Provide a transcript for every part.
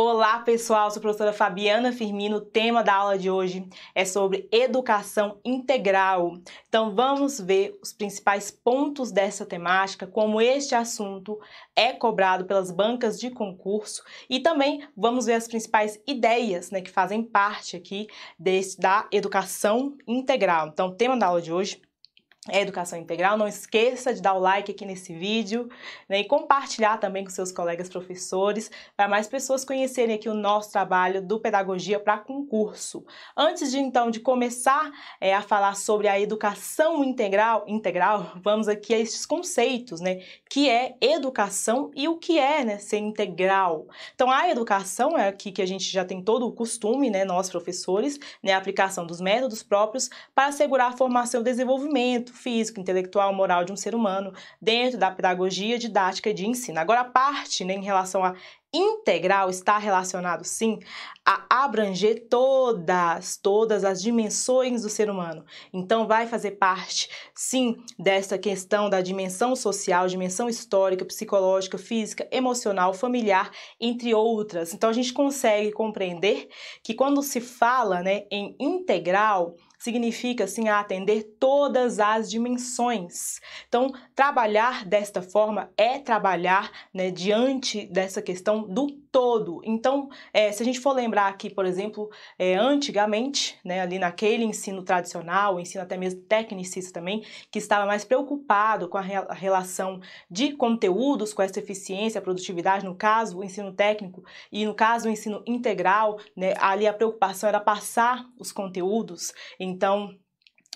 Olá pessoal, sou a professora Fabiana Firmino. O tema da aula de hoje é sobre educação integral. Então vamos ver os principais pontos dessa temática, como este assunto é cobrado pelas bancas de concurso e também vamos ver as principais ideias né, que fazem parte aqui desse, da educação integral. Então, o tema da aula de hoje é Educação Integral. Não esqueça de dar o like aqui nesse vídeo né, e compartilhar também com seus colegas professores para mais pessoas conhecerem aqui o nosso trabalho do Pedagogia para Concurso. Antes de então de começar é, a falar sobre a educação integral, integral, vamos aqui a estes conceitos, né? Que é educação e o que é né, ser integral. Então a educação é aqui que a gente já tem todo o costume, né, nós professores, né, a aplicação dos métodos próprios para assegurar a formação e o desenvolvimento físico, intelectual, moral de um ser humano dentro da pedagogia didática de ensino. Agora, a parte né, em relação a integral está relacionado sim a abranger todas, todas as dimensões do ser humano. Então vai fazer parte sim dessa questão da dimensão social, dimensão histórica, psicológica, física, emocional, familiar, entre outras. Então a gente consegue compreender que quando se fala, né, em integral, significa assim atender todas as dimensões. Então, trabalhar desta forma é trabalhar né, diante dessa questão do todo. Então, é, se a gente for lembrar aqui, por exemplo, é, antigamente, né, ali naquele ensino tradicional, ensino até mesmo tecnicista também, que estava mais preocupado com a, re relação de conteúdos com essa eficiência, produtividade, no caso, o ensino técnico e no caso, o ensino integral, né, ali a preocupação era passar os conteúdos em então,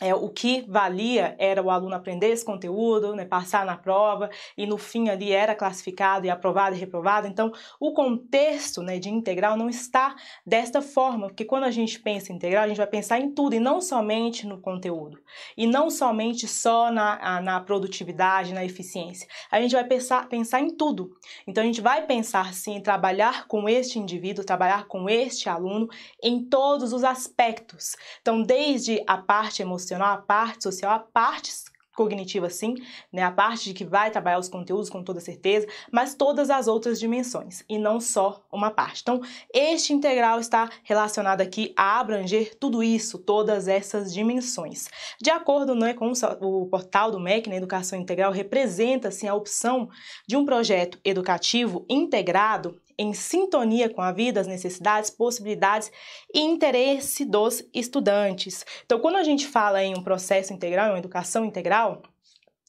é, o que valia era o aluno aprender esse conteúdo, né, passar na prova e no fim ali era classificado e aprovado e reprovado. Então, o contexto né, de integral não está desta forma, porque quando a gente pensa em integral, a gente vai pensar em tudo e não somente no conteúdo, e não somente só na, na produtividade, na eficiência. A gente vai pensar, pensar em tudo. Então, a gente vai pensar sim em trabalhar com este indivíduo, trabalhar com este aluno em todos os aspectos. Então, desde a parte emocional, emocional, a parte social, a parte cognitiva sim, né, a parte de que vai trabalhar os conteúdos com toda certeza, mas todas as outras dimensões e não só uma parte. Então, este integral está relacionado aqui a abranger tudo isso, todas essas dimensões. De acordo né, com o portal do MEC, na né, Educação Integral representa assim a opção de um projeto educativo integrado em sintonia com a vida, as necessidades, possibilidades e interesse dos estudantes. Então, quando a gente fala em um processo integral, em uma educação integral,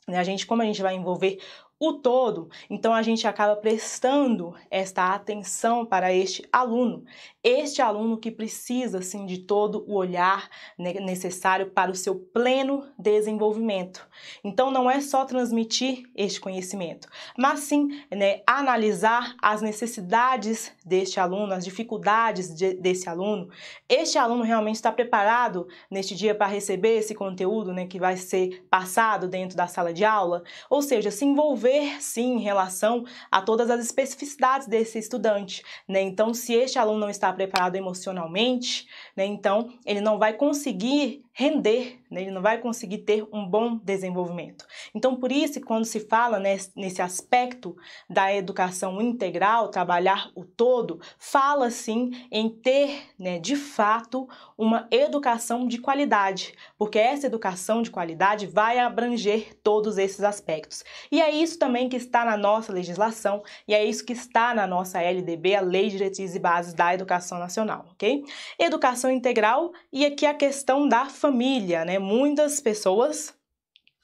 né, a gente, como a gente vai envolver o todo. Então a gente acaba prestando esta atenção para este aluno, este aluno que precisa assim de todo o olhar necessário para o seu pleno desenvolvimento. Então não é só transmitir este conhecimento, mas sim né, analisar as necessidades deste aluno, as dificuldades de, desse aluno. Este aluno realmente está preparado neste dia para receber esse conteúdo né, que vai ser passado dentro da sala de aula, ou seja, se envolver sim em relação a todas as especificidades desse estudante, né? Então, se este aluno não está preparado emocionalmente, né, então ele não vai conseguir render, né? ele não vai conseguir ter um bom desenvolvimento. Então, por isso, quando se fala nesse aspecto da educação integral, trabalhar o todo, fala sim em ter, né, de fato, uma educação de qualidade, porque essa educação de qualidade vai abranger todos esses aspectos. E é isso também que está na nossa legislação e é isso que está na nossa LDB, a Lei de Diretrizes e Bases da Educação Nacional, ok? Educação integral e aqui a questão da família, né? Muitas pessoas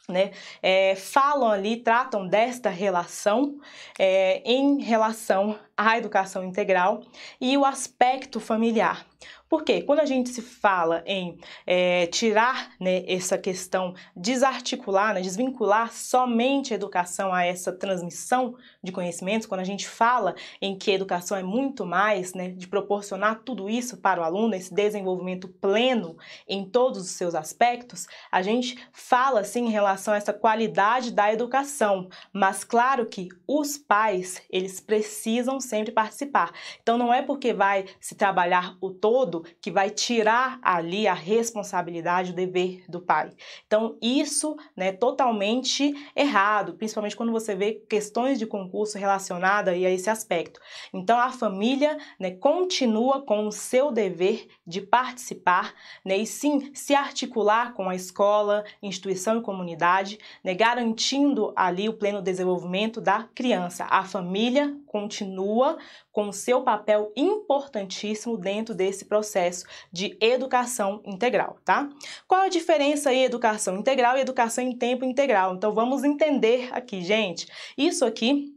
né, é, falam ali, tratam desta relação é, em relação à educação integral e o aspecto familiar. Porque quando a gente se fala em é, tirar né, essa questão, desarticular, né, desvincular somente a educação a essa transmissão de conhecimentos, quando a gente fala em que a educação é muito mais, né, de proporcionar tudo isso para o aluno, esse desenvolvimento pleno em todos os seus aspectos, a gente fala sim em relação a essa qualidade da educação, mas claro que os pais, eles precisam sempre participar. Então não é porque vai se trabalhar o todo que vai tirar ali a responsabilidade, o dever do pai. Então, isso é né, totalmente errado, principalmente quando você vê questões de concurso relacionada a esse aspecto. Então, a família né, continua com o seu dever de participar né, e sim se articular com a escola, instituição e comunidade, né, garantindo ali o pleno desenvolvimento da criança. A família continua com seu papel importantíssimo dentro desse processo de educação integral, tá? Qual a diferença aí educação integral e educação em tempo integral? Então vamos entender aqui, gente. Isso aqui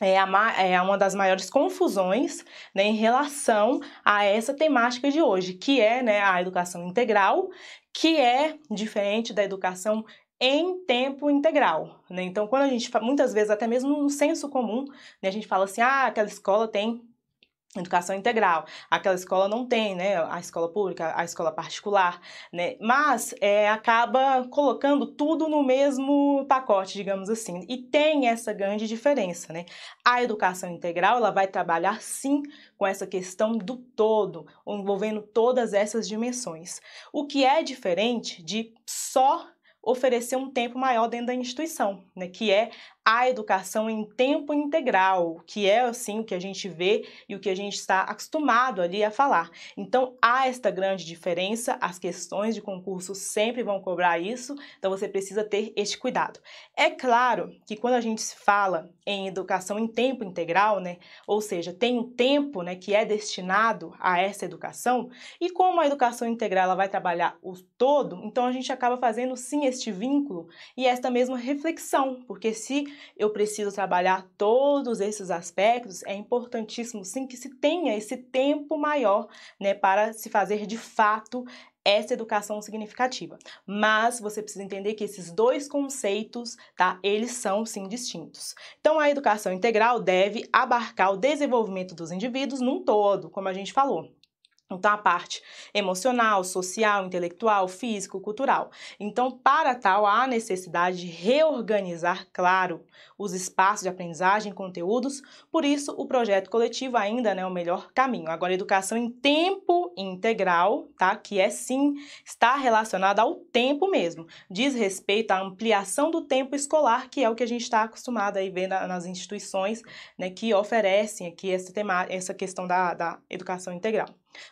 é, a, é, uma das maiores confusões né, em relação a essa temática de hoje, que é né, a educação integral, que é diferente da educação em tempo integral, né? Então, quando a gente, muitas vezes, até mesmo no senso comum, né, a gente fala assim, ah, aquela escola tem educação integral, aquela escola não tem, né, a escola pública, a escola particular, né, mas é, acaba colocando tudo no mesmo pacote, digamos assim, e tem essa grande diferença, né, a educação integral, ela vai trabalhar sim com essa questão do todo, envolvendo todas essas dimensões, o que é diferente de só oferecer um tempo maior dentro da instituição, né, que é a educação em tempo integral, que é assim o que a gente vê e o que a gente está acostumado ali a falar. Então há esta grande diferença, as questões de concurso sempre vão cobrar isso, então você precisa ter este cuidado. É claro que quando a gente fala em educação em tempo integral, né, ou seja, tem um tempo, né, que é destinado a essa educação, e como a educação integral ela vai trabalhar o todo, então a gente acaba fazendo sim este vínculo e esta mesma reflexão, porque se eu preciso trabalhar todos esses aspectos, é importantíssimo sim que se tenha esse tempo maior né, para se fazer de fato essa educação significativa. Mas você precisa entender que esses dois conceitos, tá, eles são sim distintos. Então a educação integral deve abarcar o desenvolvimento dos indivíduos num todo, como a gente falou. Então, a parte emocional, social, intelectual, físico, cultural. Então, para tal, há necessidade de reorganizar, claro, os espaços de aprendizagem, conteúdos, por isso o projeto coletivo ainda não é o melhor caminho. Agora, educação em tempo integral, tá? Que é sim, está relacionada ao tempo mesmo, diz respeito à ampliação do tempo escolar, que é o que a gente está acostumado a ver nas instituições né, que oferecem aqui essa, tema, essa questão da, da educação integral.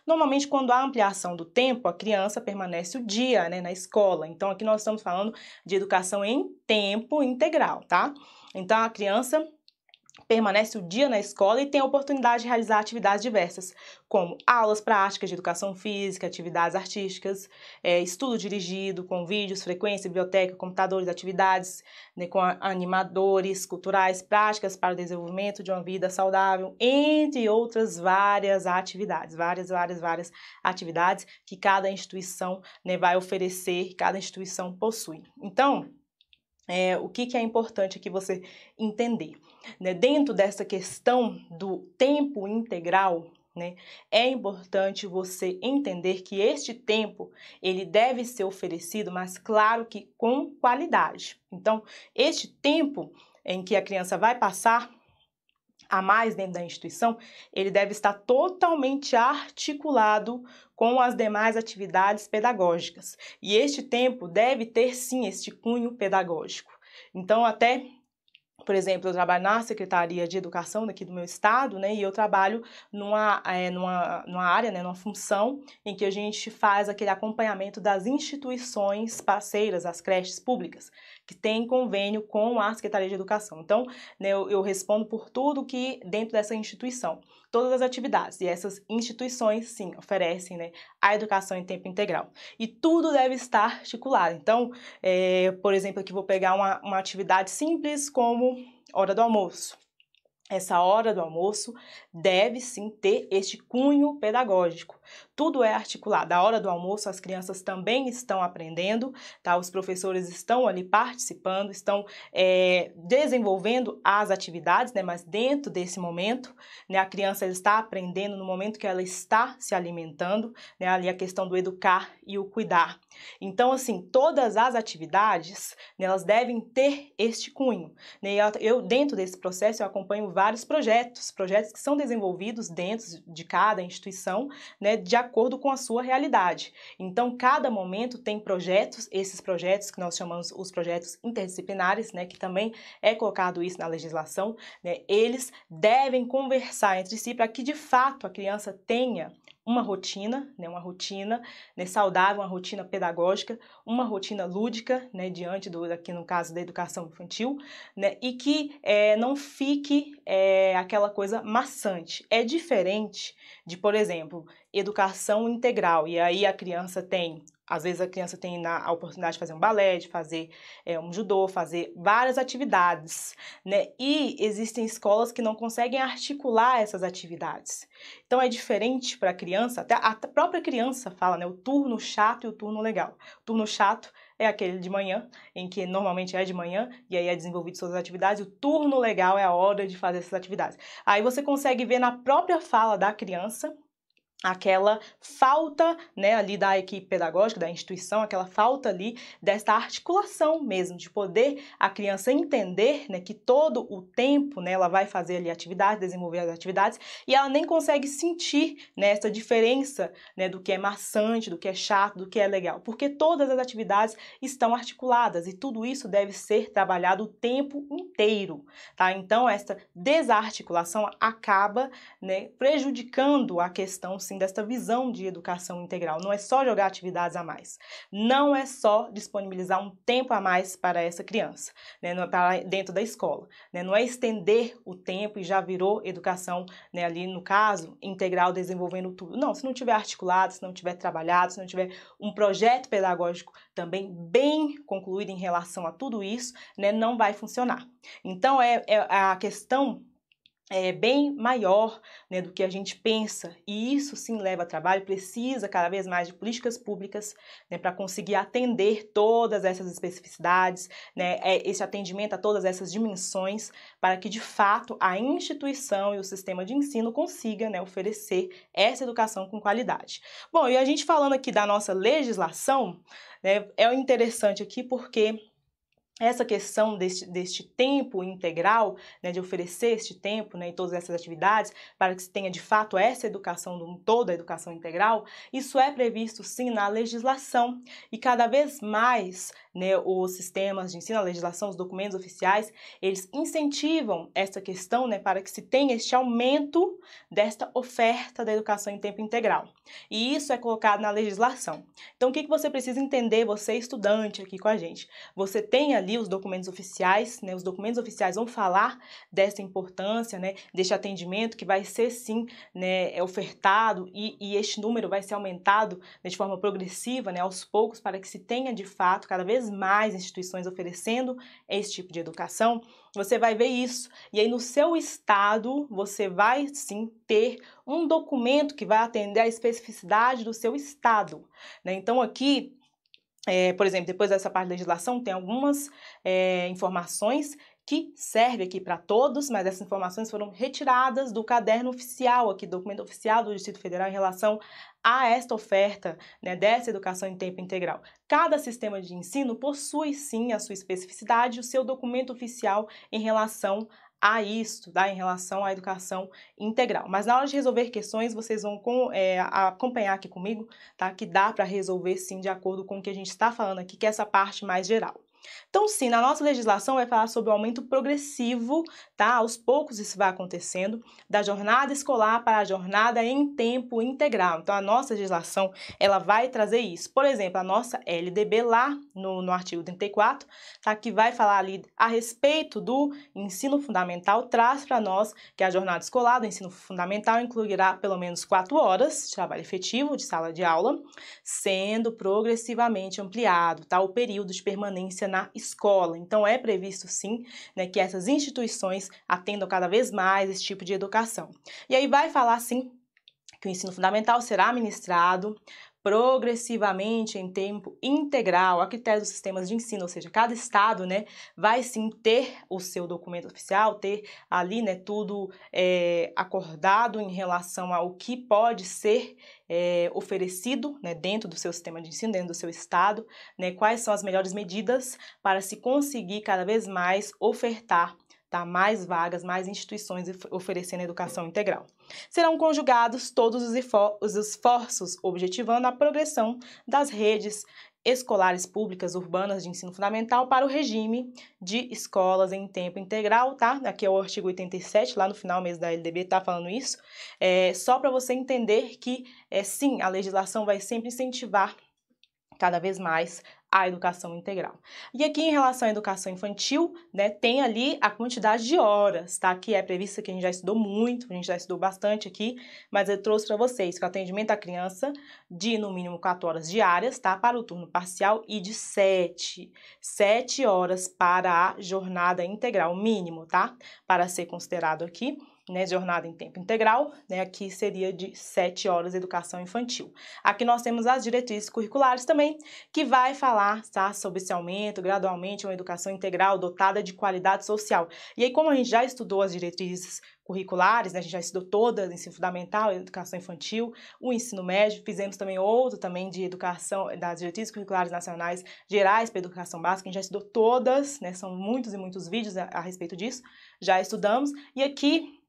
Normalmente, quando há ampliação do tempo, a criança permanece o dia né, na escola. Então, aqui nós estamos falando de educação em tempo integral, tá? Então, a criança permanece o dia na escola e tem a oportunidade de realizar atividades diversas, como aulas práticas de educação física, atividades artísticas, é, estudo dirigido com vídeos, frequência, biblioteca, computadores, atividades né, com animadores culturais, práticas para o desenvolvimento de uma vida saudável, entre outras várias atividades, várias, várias, várias atividades que cada instituição né, vai oferecer, cada instituição possui. Então, é, o que, que é importante aqui você entender. Né? Dentro dessa questão do tempo integral, né, é importante você entender que este tempo ele deve ser oferecido, mas claro que com qualidade. Então, este tempo em que a criança vai passar a mais dentro da instituição, ele deve estar totalmente articulado com as demais atividades pedagógicas. E este tempo deve ter sim este cunho pedagógico. Então, até por exemplo, eu trabalho na Secretaria de Educação daqui do meu estado, né? E eu trabalho numa, é, numa, numa área, né, numa função em que a gente faz aquele acompanhamento das instituições parceiras, as creches públicas que tem convênio com a Secretaria de Educação. Então, né, eu, eu respondo por tudo que dentro dessa instituição, todas as atividades. E essas instituições, sim, oferecem né, a educação em tempo integral. E tudo deve estar articulado. Então, é, por exemplo, aqui vou pegar uma, uma atividade simples como hora do almoço. Essa hora do almoço deve sim ter este cunho pedagógico tudo é articulado. A hora do almoço as crianças também estão aprendendo, tá? Os professores estão ali participando, estão é, desenvolvendo as atividades, né? Mas dentro desse momento, né? A criança está aprendendo no momento que ela está se alimentando, né? Ali a questão do educar e o cuidar. Então, assim, todas as atividades, né, elas devem ter este cunho. Né? Eu, dentro desse processo, eu acompanho vários projetos, projetos que são desenvolvidos dentro de cada instituição, né, de, acordo com a sua realidade. Então, cada momento tem projetos, esses projetos que nós chamamos os projetos interdisciplinares, né, que também é colocado isso na legislação, né, eles devem conversar entre si para que de fato a criança tenha uma rotina, né, uma rotina né, saudável, uma rotina pedagógica, uma rotina lúdica, né, diante do, aqui no caso da educação infantil, né, e que é, não fique é, aquela coisa maçante. É diferente de, por exemplo, educação integral. E aí a criança tem, às vezes a criança tem a oportunidade de fazer um balé, de fazer é, um judô, fazer várias atividades, né? E existem escolas que não conseguem articular essas atividades. Então é diferente para a criança, até a própria criança fala, né? O turno chato e o turno legal. O turno chato é aquele de manhã, em que normalmente é de manhã, e aí é desenvolvido suas atividades, o turno legal é a hora de fazer essas atividades. Aí você consegue ver na própria fala da criança aquela falta, né, ali da equipe pedagógica, da instituição, aquela falta ali dessa articulação mesmo, de poder a criança entender, né, que todo o tempo, né, ela vai fazer ali atividades, desenvolver as atividades, e ela nem consegue sentir, né, essa diferença, né, do que é maçante, do que é chato, do que é legal, porque todas as atividades estão articuladas e tudo isso deve ser trabalhado o tempo inteiro, tá? Então, essa desarticulação acaba, né, prejudicando a questão assim, desta visão de educação integral. Não é só jogar atividades a mais, não é só disponibilizar um tempo a mais para essa criança, né, para dentro da escola, né, não é estender o tempo e já virou educação, né, ali no caso, integral desenvolvendo tudo. Não, se não tiver articulado, se não tiver trabalhado, se não tiver um projeto pedagógico também bem concluído em relação a tudo isso, né, não vai funcionar. Então é, é a questão é, bem maior né, do que a gente pensa, e isso sim leva a trabalho, precisa cada vez mais de políticas públicas né, para conseguir atender todas essas especificidades, né, é, esse atendimento a todas essas dimensões, para que de fato a instituição e o sistema de ensino consiga né, oferecer essa educação com qualidade. Bom, e a gente falando aqui da nossa legislação, né, é interessante aqui porque essa questão deste, deste tempo integral, né, de oferecer este tempo né, e todas essas atividades para que se tenha de fato essa educação toda a educação integral, isso é previsto sim na legislação e cada vez mais né, os sistemas de ensino, a legislação, os documentos oficiais, eles incentivam essa questão né, para que se tenha este aumento desta oferta da educação em tempo integral. E isso é colocado na legislação. Então, o que, que você precisa entender, você estudante aqui com a gente? Você tem ali ali os documentos oficiais, né? Os documentos oficiais vão falar dessa importância, né? Deste atendimento que vai ser sim, né? É ofertado e, e este número vai ser aumentado né, de forma progressiva, né? Aos poucos para que se tenha de fato cada vez mais instituições oferecendo esse tipo de educação. Você vai ver isso e aí no seu estado você vai sim ter um documento que vai atender à especificidade do seu estado, né? Então aqui é, por exemplo, depois dessa parte da legislação, tem algumas é, informações que servem aqui para todos, mas essas informações foram retiradas do caderno oficial aqui, documento oficial do Distrito Federal em relação a esta oferta né, dessa educação em tempo integral. Cada sistema de ensino possui sim a sua especificidade, o seu documento oficial em relação a isso, tá? em relação à educação integral. Mas na hora de resolver questões, vocês vão com, é, acompanhar aqui comigo, tá? que dá para resolver sim de acordo com o que a gente está falando aqui, que é essa parte mais geral. Então, sim, na nossa legislação vai falar sobre o aumento progressivo, tá? Aos poucos isso vai acontecendo, da jornada escolar para a jornada em tempo integral. Então, a nossa legislação, ela vai trazer isso. Por exemplo, a nossa LDB lá no, no artigo 34, tá? Que vai falar ali a respeito do ensino fundamental, traz para nós que a jornada escolar do ensino fundamental incluirá pelo menos quatro horas de trabalho efetivo de sala de aula, sendo progressivamente ampliado, tá? O período de permanência na escola. Então é previsto sim né, que essas instituições atendam cada vez mais esse tipo de educação. E aí vai falar sim que o ensino fundamental será ministrado progressivamente em tempo integral a critério dos sistemas de ensino, ou seja, cada estado, né, vai sim ter o seu documento oficial, ter ali, né, tudo é, acordado em relação ao que pode ser é, oferecido, né, dentro do seu sistema de ensino, dentro do seu estado, né, quais são as melhores medidas para se conseguir cada vez mais ofertar tá? mais vagas, mais instituições oferecendo educação integral. Serão conjugados todos os esforços objetivando a progressão das redes escolares públicas urbanas de ensino fundamental para o regime de escolas em tempo integral, tá? Aqui é o artigo 87, lá no final mesmo da LDB tá falando isso. É, só para você entender que, é, sim, a legislação vai sempre incentivar cada vez mais a educação integral. E aqui em relação à educação infantil, né, tem ali a quantidade de horas, tá? Que é prevista que a gente já estudou muito, a gente já estudou bastante aqui, mas eu trouxe para vocês que o atendimento à criança de no mínimo 4 horas diárias, tá? Para o turno parcial e de 7, 7 horas para a jornada integral mínimo, tá? Para ser considerado aqui né, jornada em tempo integral, né, aqui seria de 7 horas de educação infantil. Aqui nós temos as diretrizes curriculares também, que vai falar tá, sobre esse aumento gradualmente, uma educação integral dotada de qualidade social. E aí, como a gente já estudou as diretrizes curriculares, né, a gente já estudou todas, ensino fundamental, educação infantil, o ensino médio, fizemos também outro também de educação, das diretrizes curriculares nacionais gerais para educação básica, a gente já estudou todas, né, são muitos e muitos vídeos a, a respeito disso, já estudamos, e aqui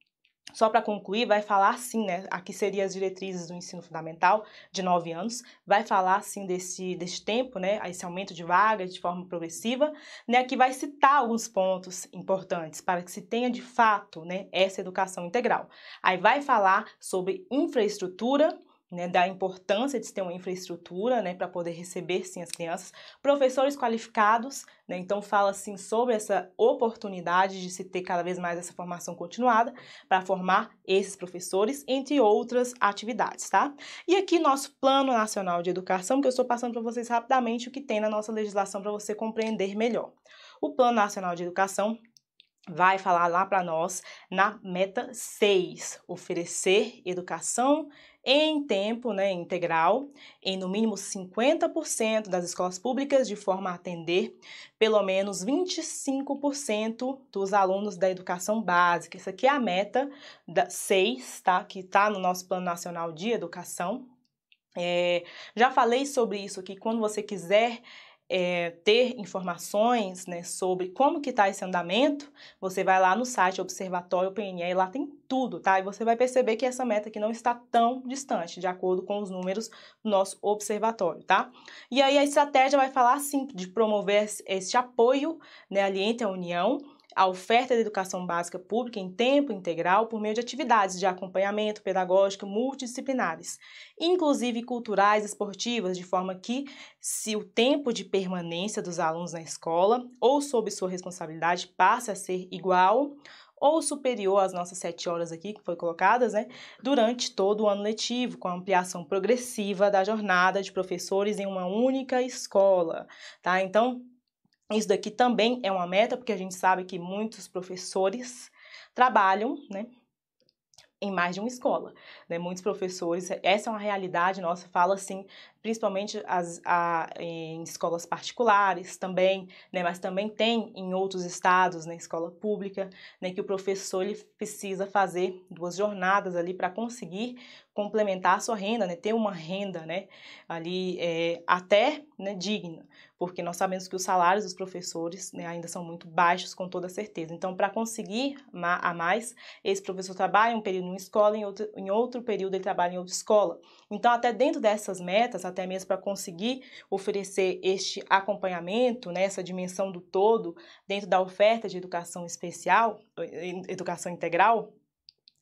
só para concluir, vai falar sim, né? Aqui seriam as diretrizes do ensino fundamental de nove anos, vai falar sim desse, desse tempo, né? Esse aumento de vagas de forma progressiva, né? Aqui vai citar alguns pontos importantes para que se tenha de fato, né? Essa educação integral. Aí vai falar sobre infraestrutura, né, da importância de se ter uma infraestrutura né, para poder receber sim as crianças, professores qualificados, né, então fala assim sobre essa oportunidade de se ter cada vez mais essa formação continuada para formar esses professores, entre outras atividades, tá? E aqui nosso Plano Nacional de Educação, que eu estou passando para vocês rapidamente o que tem na nossa legislação para você compreender melhor. O Plano Nacional de Educação vai falar lá para nós na meta 6, oferecer educação em tempo né, integral em no mínimo 50% das escolas públicas, de forma a atender pelo menos 25% dos alunos da educação básica. Isso aqui é a meta da 6, tá? que está no nosso Plano Nacional de Educação. É, já falei sobre isso que quando você quiser é, ter informações né, sobre como que está esse andamento, você vai lá no site Observatório PNE, lá tem tudo, tá? E você vai perceber que essa meta aqui não está tão distante, de acordo com os números do nosso observatório, tá? E aí a estratégia vai falar, sim, de promover esse apoio né, ali entre a União, a oferta de educação básica pública em tempo integral por meio de atividades de acompanhamento pedagógico multidisciplinares, inclusive culturais e esportivas, de forma que, se o tempo de permanência dos alunos na escola ou sob sua responsabilidade passa a ser igual ou superior às nossas sete horas aqui, que foi colocadas, né, durante todo o ano letivo, com a ampliação progressiva da jornada de professores em uma única escola, tá? Então, isso daqui também é uma meta, porque a gente sabe que muitos professores trabalham, né? em mais de uma escola, né? Muitos professores, essa é uma realidade nossa, fala assim principalmente as, a, eh, em escolas particulares também, né, mas também tem em outros estados, na né, escola pública, né, que o professor ele precisa fazer duas jornadas ali para conseguir complementar a sua renda, né, ter uma renda né, ali é, até né, digna, porque nós sabemos que os salários dos professores né, ainda são muito baixos, com toda certeza. Então, para conseguir a mais, esse professor trabalha um período em uma escola, em outro, em outro período ele trabalha em outra escola. Então, até dentro dessas metas, até mesmo para conseguir oferecer este acompanhamento, né, essa dimensão do todo, dentro da oferta de educação especial, educação integral,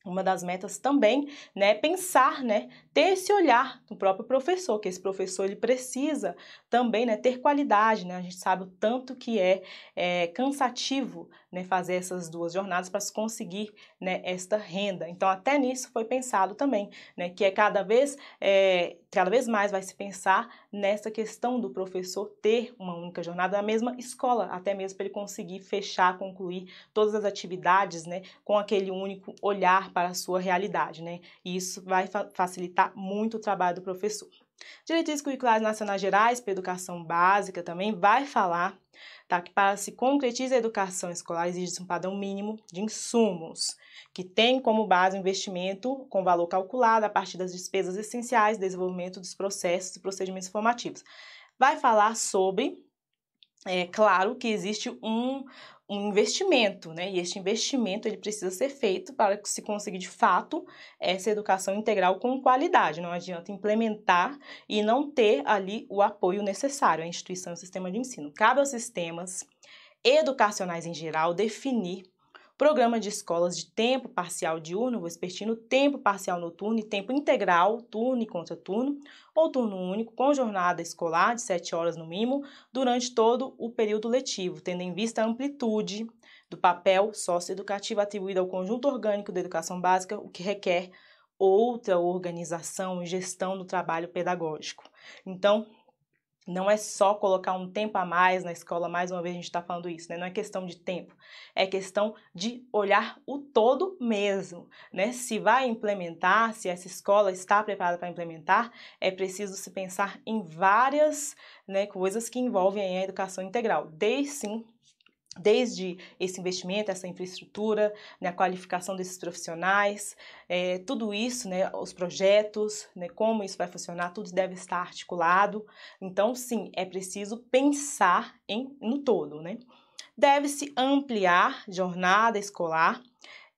uma das metas também, né, pensar, né, ter esse olhar do próprio professor, que esse professor ele precisa também, né, ter qualidade, né, a gente sabe o tanto que é, é cansativo, né, fazer essas duas jornadas para se conseguir, né, esta renda. Então até nisso foi pensado também, né, que é cada vez é, cada vez mais vai se pensar nessa questão do professor ter uma única jornada na mesma escola, até mesmo para ele conseguir fechar, concluir todas as atividades, né, com aquele único olhar para a sua realidade, né? E isso vai fa facilitar muito o trabalho do professor. Diretrizes curriculares nacionais gerais para educação básica também vai falar tá? que para se concretizar a educação escolar exige um padrão mínimo de insumos, que tem como base o um investimento com valor calculado a partir das despesas essenciais, desenvolvimento dos processos e procedimentos formativos. Vai falar sobre é claro que existe um, um investimento, né? E este investimento ele precisa ser feito para que se conseguir de fato essa educação integral com qualidade. Não adianta implementar e não ter ali o apoio necessário à instituição e ao sistema de ensino. Cabe aos sistemas educacionais em geral definir programa de escolas de tempo parcial diurno, vespertino, tempo parcial noturno e tempo integral, turno e contraturno, ou turno único, com jornada escolar de 7 horas no mínimo, durante todo o período letivo, tendo em vista a amplitude do papel socioeducativo atribuído ao conjunto orgânico da educação básica, o que requer outra organização e gestão do trabalho pedagógico. Então, não é só colocar um tempo a mais na escola, mais uma vez a gente está falando isso, né? Não é questão de tempo, é questão de olhar o todo mesmo, né? Se vai implementar, se essa escola está preparada para implementar, é preciso se pensar em várias né, coisas que envolvem a educação integral, desde sim desde esse investimento, essa infraestrutura, né, a qualificação desses profissionais, é, tudo isso, né, os projetos, né, como isso vai funcionar, tudo deve estar articulado. Então, sim, é preciso pensar em, no todo. Né? Deve-se ampliar jornada escolar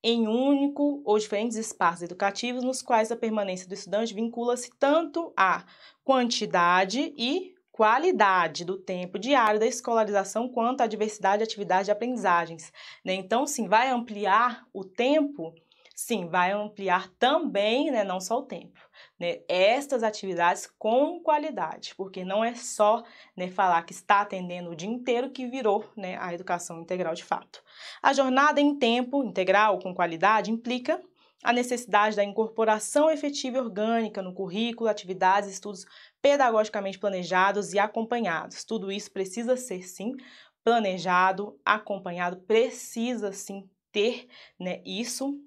em único ou diferentes espaços educativos nos quais a permanência do estudante vincula-se tanto à quantidade e qualidade do tempo diário da escolarização quanto à diversidade de atividades de aprendizagens. Né? Então, sim, vai ampliar o tempo sim, vai ampliar também, né, não só o tempo, né, estas atividades com qualidade, porque não é só né, falar que está atendendo o dia inteiro que virou né, a educação integral de fato. A jornada em tempo integral com qualidade implica a necessidade da incorporação efetiva e orgânica no currículo, atividades e estudos pedagogicamente planejados e acompanhados. Tudo isso precisa ser sim planejado, acompanhado, precisa sim ter né, isso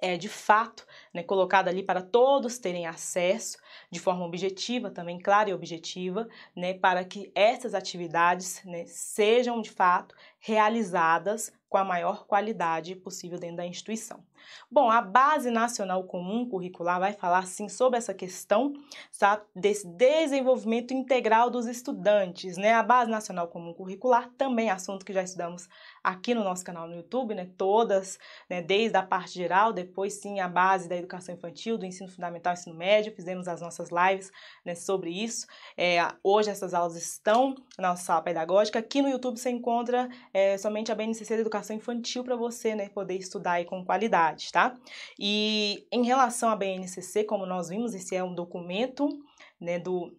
é de fato né, colocado ali para todos terem acesso de forma objetiva, também clara e objetiva, né, para que essas atividades né, sejam de fato realizadas com a maior qualidade possível dentro da instituição. Bom, a Base Nacional Comum Curricular vai falar sim sobre essa questão sabe, tá? desse desenvolvimento integral dos estudantes, né? A Base Nacional Comum Curricular também é assunto que já estudamos aqui no nosso canal no YouTube, né? Todas, né? desde a parte geral, depois sim a base da educação infantil, do ensino fundamental, ensino médio, fizemos as nossas lives né, sobre isso. É, hoje essas aulas estão na nossa sala pedagógica. Aqui no YouTube você encontra é, somente a BNCC da Educação Infantil para você né, poder estudar aí com qualidade, tá? E em relação à BNCC, como nós vimos, esse é um documento né, do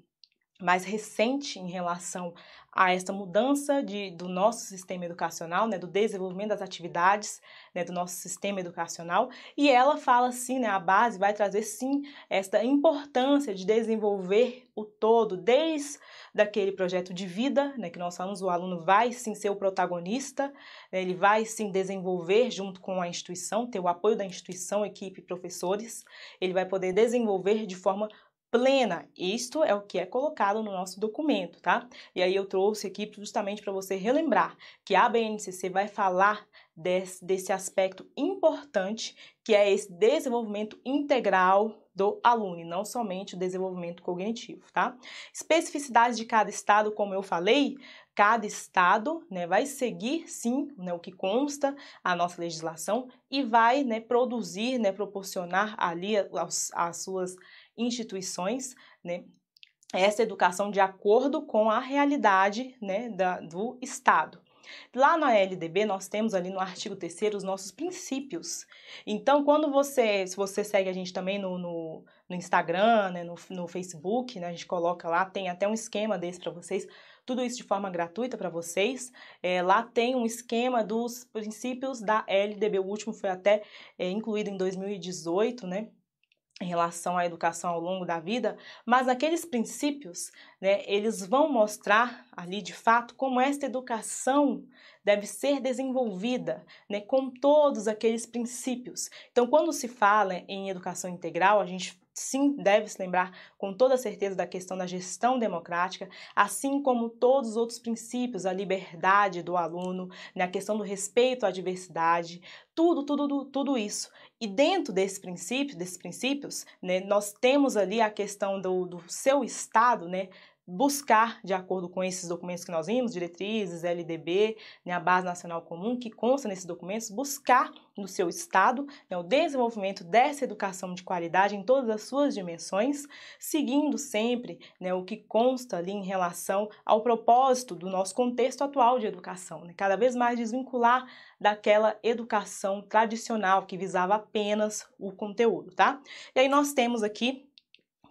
mais recente em relação a esta mudança de, do nosso sistema educacional, né, do desenvolvimento das atividades né, do nosso sistema educacional, e ela fala assim né, a base vai trazer sim esta importância de desenvolver o todo, desde daquele projeto de vida, né, que nós falamos, o aluno vai sim ser o protagonista, né, ele vai sim desenvolver junto com a instituição, ter o apoio da instituição, equipe, professores, ele vai poder desenvolver de forma plena. Isto é o que é colocado no nosso documento, tá? E aí eu trouxe aqui justamente para você relembrar que a BNCC vai falar desse, desse aspecto importante que é esse desenvolvimento integral do aluno, não somente o desenvolvimento cognitivo, tá? Especificidades de cada estado, como eu falei, cada estado né, vai seguir sim né, o que consta a nossa legislação e vai né, produzir, né, proporcionar ali as, às suas instituições né, essa educação de acordo com a realidade né, da, do estado. Lá na LDB nós temos ali no artigo 3 os nossos princípios. Então, quando você, se você segue a gente também no, no, no Instagram, né, no, no Facebook, né, a gente coloca lá, tem até um esquema desse para vocês, tudo isso de forma gratuita para vocês. É, lá tem um esquema dos princípios da LDB, o último foi até é, incluído em 2018, né? em relação à educação ao longo da vida, mas aqueles princípios, né, eles vão mostrar ali de fato como esta educação deve ser desenvolvida, né, com todos aqueles princípios. Então, quando se fala em educação integral, a gente sim deve se lembrar com toda certeza da questão da gestão democrática, assim como todos os outros princípios, a liberdade do aluno, né, a questão do respeito à diversidade, tudo, tudo, tudo isso. E dentro desse princípio, desses princípios, né, nós temos ali a questão do, do seu estado, né, buscar, de acordo com esses documentos que nós vimos, diretrizes, LDB, né, a Base Nacional Comum, que consta nesses documentos, buscar no seu estado né, o desenvolvimento dessa educação de qualidade em todas as suas dimensões, seguindo sempre né, o que consta ali em relação ao propósito do nosso contexto atual de educação, né, cada vez mais desvincular daquela educação tradicional que visava apenas o conteúdo, tá? E aí nós temos aqui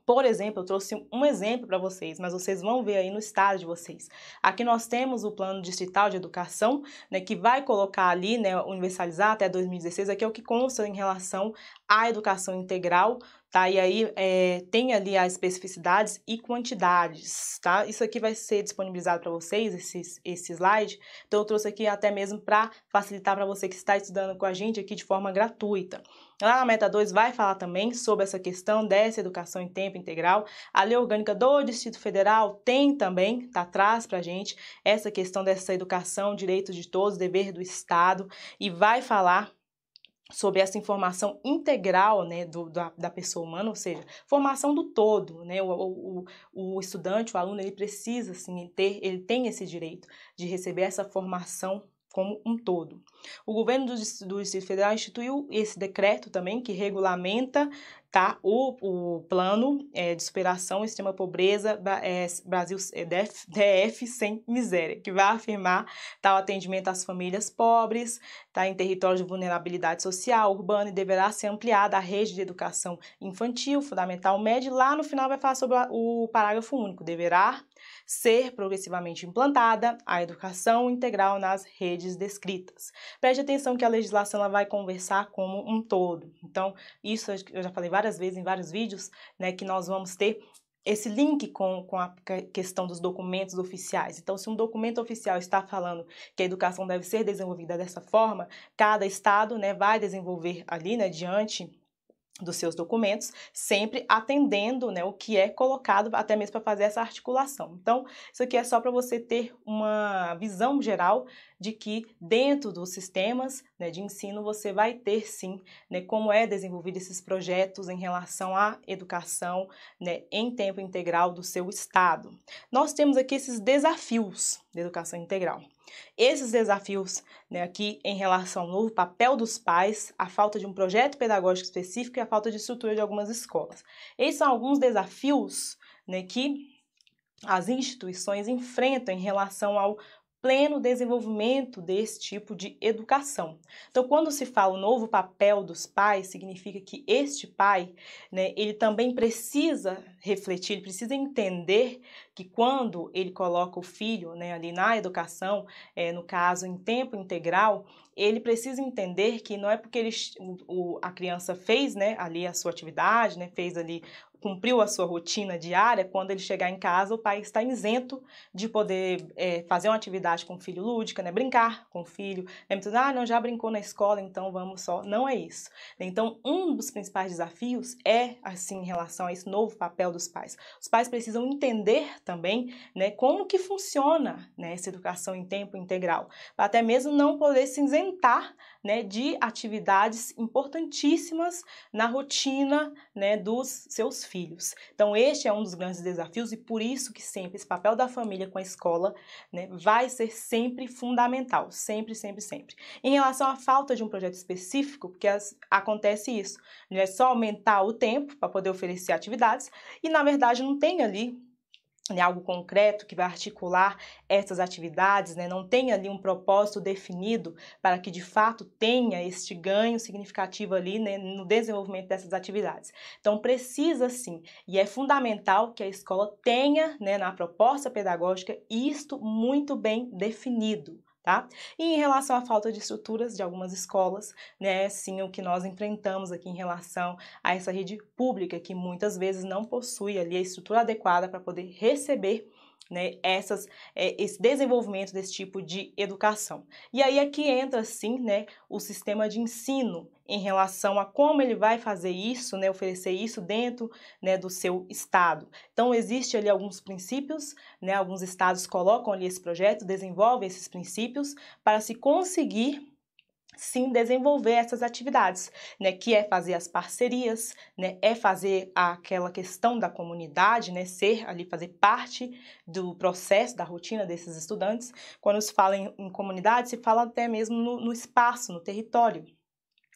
por exemplo, eu trouxe um exemplo para vocês, mas vocês vão ver aí no estado de vocês. Aqui nós temos o Plano Distrital de Educação, né, que vai colocar ali, né, universalizar até 2016, aqui é o que consta em relação à educação integral tá? E aí é, tem ali as especificidades e quantidades, tá? Isso aqui vai ser disponibilizado para vocês, esses, esse slide, então eu trouxe aqui até mesmo para facilitar para você que está estudando com a gente aqui de forma gratuita. Lá na meta 2 vai falar também sobre essa questão dessa educação em tempo integral. A lei orgânica do Distrito Federal tem também, tá atrás pra gente, essa questão dessa educação, direitos de todos, dever do Estado, e vai falar sobre essa informação integral né, do, da, da, pessoa humana, ou seja, formação do todo, né, o, o, o, estudante, o aluno, ele precisa, assim, ter, ele tem esse direito de receber essa formação como um todo. O governo do, do Distrito Federal instituiu esse decreto também que regulamenta tá, o, o plano é, de superação extrema pobreza é, Brasil é, DF, DF, sem miséria, que vai afirmar tá, o atendimento às famílias pobres tá, em territórios de vulnerabilidade social, urbana e deverá ser ampliada a rede de educação infantil, fundamental, média. lá no final vai falar sobre o parágrafo único, deverá ser progressivamente implantada a educação integral nas redes descritas. Preste atenção que a legislação ela vai conversar como um todo. Então, isso eu já falei várias vezes em vários vídeos, né, que nós vamos ter esse link com, com a questão dos documentos oficiais. Então, se um documento oficial está falando que a educação deve ser desenvolvida dessa forma, cada estado né, vai desenvolver ali, né, diante dos seus documentos, sempre atendendo né, o que é colocado, até mesmo para fazer essa articulação. Então, isso aqui é só para você ter uma visão geral de que dentro dos sistemas né, de ensino você vai ter sim né, como é desenvolvido esses projetos em relação à educação né, em tempo integral do seu estado. Nós temos aqui esses desafios da educação integral. Esses desafios né, aqui em relação ao novo papel dos pais, a falta de um projeto pedagógico específico e a falta de estrutura de algumas escolas. Esses são alguns desafios né, que as instituições enfrentam em relação ao pleno desenvolvimento desse tipo de educação. Então, quando se fala o novo papel dos pais, significa que este pai, né, ele também precisa refletir, ele precisa entender que quando ele coloca o filho né, ali na educação, é, no caso em tempo integral, ele precisa entender que não é porque ele, o, a criança fez né, ali a sua atividade, né, fez ali cumpriu a sua rotina diária, quando ele chegar em casa, o pai está isento de poder é, fazer uma atividade com o filho lúdica, né? brincar com o filho. Né? Então, ah, não, já brincou na escola, então vamos só. Não é isso. Então, um dos principais desafios é, assim, em relação a esse novo papel dos pais. Os pais precisam entender também né, como que funciona né, essa educação em tempo integral, para até mesmo não poder se isentar né, de atividades importantíssimas na rotina né, dos seus filhos. Então, este é um dos grandes desafios e por isso que sempre esse papel da família com a escola né, vai ser sempre fundamental, sempre, sempre, sempre. Em relação à falta de um projeto específico, porque as, acontece isso, né, é só aumentar o tempo para poder oferecer atividades e, na verdade, não tem ali né, algo concreto que vai articular essas atividades, né, não tem ali um propósito definido para que de fato tenha este ganho significativo ali né, no desenvolvimento dessas atividades. Então precisa sim, e é fundamental que a escola tenha né, na proposta pedagógica isto muito bem definido. Tá? E em relação à falta de estruturas de algumas escolas, né, sim, o que nós enfrentamos aqui em relação a essa rede pública que muitas vezes não possui ali a estrutura adequada para poder receber né, essas, é, esse desenvolvimento desse tipo de educação. E aí aqui é entra, sim, né, o sistema de ensino em relação a como ele vai fazer isso, né, oferecer isso dentro né, do seu estado. Então existe ali alguns princípios, né, alguns estados colocam ali esse projeto, desenvolvem esses princípios para se conseguir sim desenvolver essas atividades, né, que é fazer as parcerias, né, é fazer aquela questão da comunidade, né, ser ali fazer parte do processo, da rotina desses estudantes. Quando se fala em, em comunidade, se fala até mesmo no, no espaço, no território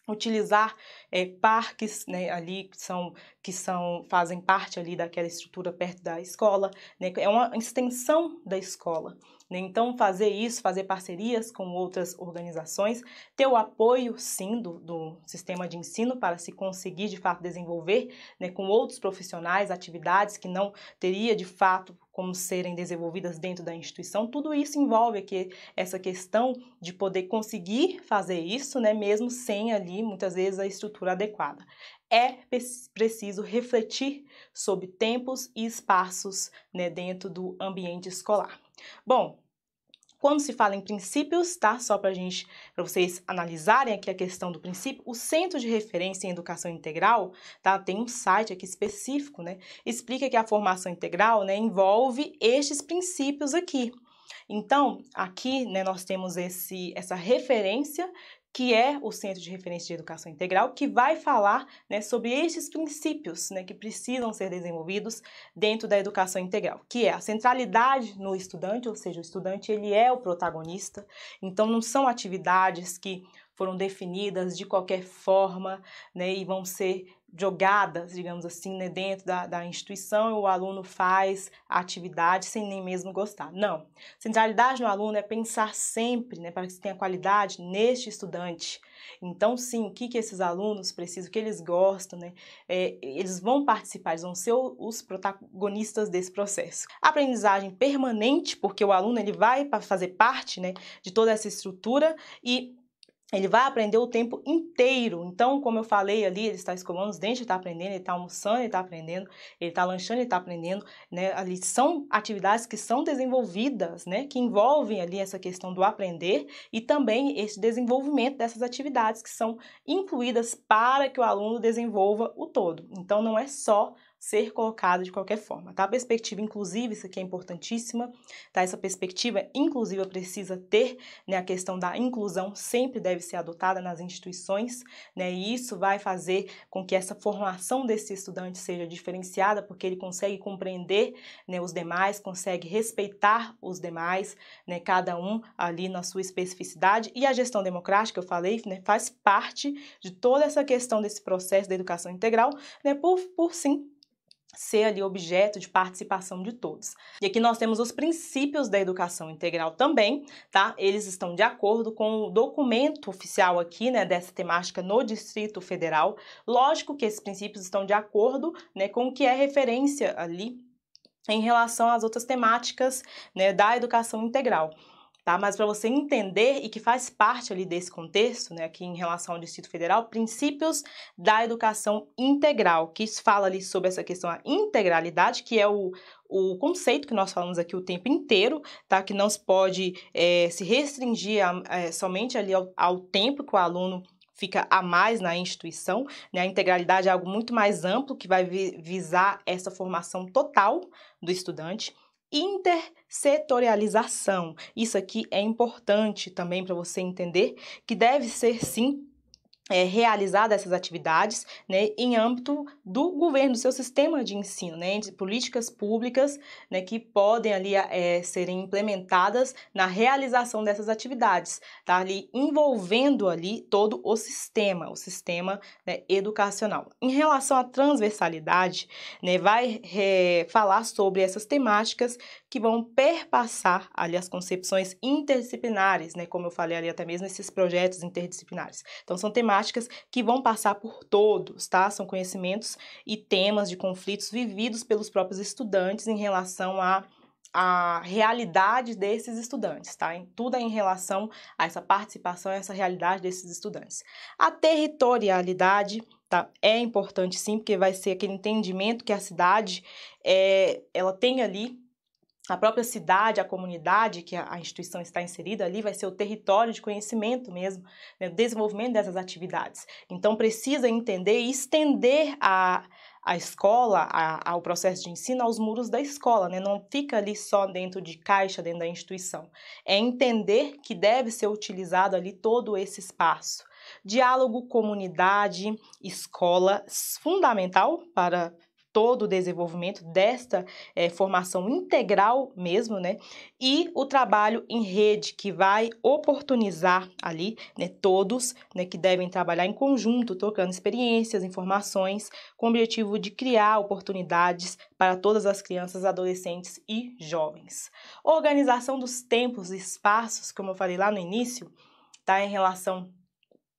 utilizar é, parques né, ali que são que são fazem parte ali daquela estrutura perto da escola né, é uma extensão da escola né, então fazer isso fazer parcerias com outras organizações ter o apoio sim do, do sistema de ensino para se conseguir de fato desenvolver né, com outros profissionais atividades que não teria de fato como serem desenvolvidas dentro da instituição, tudo isso envolve aqui essa questão de poder conseguir fazer isso, né, mesmo sem ali muitas vezes a estrutura adequada. É preciso refletir sobre tempos e espaços né, dentro do ambiente escolar. Bom, quando se fala em princípios, tá? Só para gente, para vocês analisarem aqui a questão do princípio, o Centro de Referência em Educação Integral, tá? Tem um site aqui específico, né? Explica que a formação integral, né, envolve estes princípios aqui. Então, aqui né, nós temos esse, essa referência que é o Centro de Referência de Educação Integral, que vai falar né, sobre estes princípios né, que precisam ser desenvolvidos dentro da educação integral, que é a centralidade no estudante, ou seja, o estudante ele é o protagonista, então não são atividades que foram definidas de qualquer forma né, e vão ser jogadas, digamos assim, né, dentro da, da instituição, o aluno faz a atividade sem nem mesmo gostar. Não. Centralidade no aluno é pensar sempre, né, para que se tenha qualidade neste estudante. Então, sim, o que, que esses alunos precisam, o que eles gostam, né? É, eles vão participar, eles vão ser os protagonistas desse processo. Aprendizagem permanente, porque o aluno ele vai fazer parte né, de toda essa estrutura e ele vai aprender o tempo inteiro. Então, como eu falei ali, ele está escovando os dentes, ele está aprendendo, ele está almoçando, ele está aprendendo, ele está lanchando, ele está aprendendo, né? Ali são atividades que são desenvolvidas, né? Que envolvem ali essa questão do aprender e também esse desenvolvimento dessas atividades que são incluídas para que o aluno desenvolva o todo. Então, não é só ser colocado de qualquer forma. Tá? A perspectiva inclusiva, isso aqui é importantíssima, tá? essa perspectiva inclusiva precisa ter, né? a questão da inclusão sempre deve ser adotada nas instituições, né? e isso vai fazer com que essa formação desse estudante seja diferenciada, porque ele consegue compreender né, os demais, consegue respeitar os demais, né, cada um ali na sua especificidade, e a gestão democrática, eu falei, né, faz parte de toda essa questão desse processo da educação integral, né, por, por sim ser ali objeto de participação de todos. E aqui nós temos os princípios da educação integral também, tá? Eles estão de acordo com o documento oficial aqui, né, dessa temática no Distrito Federal. Lógico que esses princípios estão de acordo, né, com o que é referência ali em relação às outras temáticas né, da educação integral tá? Mas para você entender e que faz parte ali desse contexto, né, aqui em relação ao Distrito Federal, princípios da educação integral, que fala ali sobre essa questão da integralidade, que é o, o conceito que nós falamos aqui o tempo inteiro, tá? Que não se pode é, se restringir a, é, somente ali ao, ao tempo que o aluno fica a mais na instituição, né? A integralidade é algo muito mais amplo que vai visar essa formação total do estudante intersetorialização. Isso aqui é importante também para você entender que deve ser sim é, realizar essas atividades né, em âmbito do governo, do seu sistema de ensino, né, de políticas públicas né, que podem ali é, serem implementadas na realização dessas atividades, tá, ali envolvendo ali todo o sistema, o sistema né, educacional. Em relação à transversalidade, né, vai é, falar sobre essas temáticas que vão perpassar ali as concepções interdisciplinares, né, como eu falei ali até mesmo esses projetos interdisciplinares. Então são temáticas práticas que vão passar por todos, tá? São conhecimentos e temas de conflitos vividos pelos próprios estudantes em relação a a realidade desses estudantes, tá? Em, tudo é em relação a essa participação, a essa realidade desses estudantes. A territorialidade tá? é importante sim, porque vai ser aquele entendimento que a cidade é, ela tem ali a própria cidade, a comunidade que a instituição está inserida ali vai ser o território de conhecimento mesmo, né, desenvolvimento dessas atividades. Então precisa entender e estender a, a escola, a, processo de ensino, aos muros da escola, né? não fica ali só dentro de caixa, dentro da instituição. É entender que deve ser utilizado ali todo esse espaço. Diálogo, comunidade, escola, fundamental para todo o desenvolvimento desta é, formação integral mesmo, né? E o trabalho em rede que vai oportunizar ali, né, todos, né, que devem trabalhar em conjunto, trocando experiências, informações, com o objetivo de criar oportunidades para todas as crianças, adolescentes e jovens. Organização dos tempos e espaços, como eu falei lá no início, tá em relação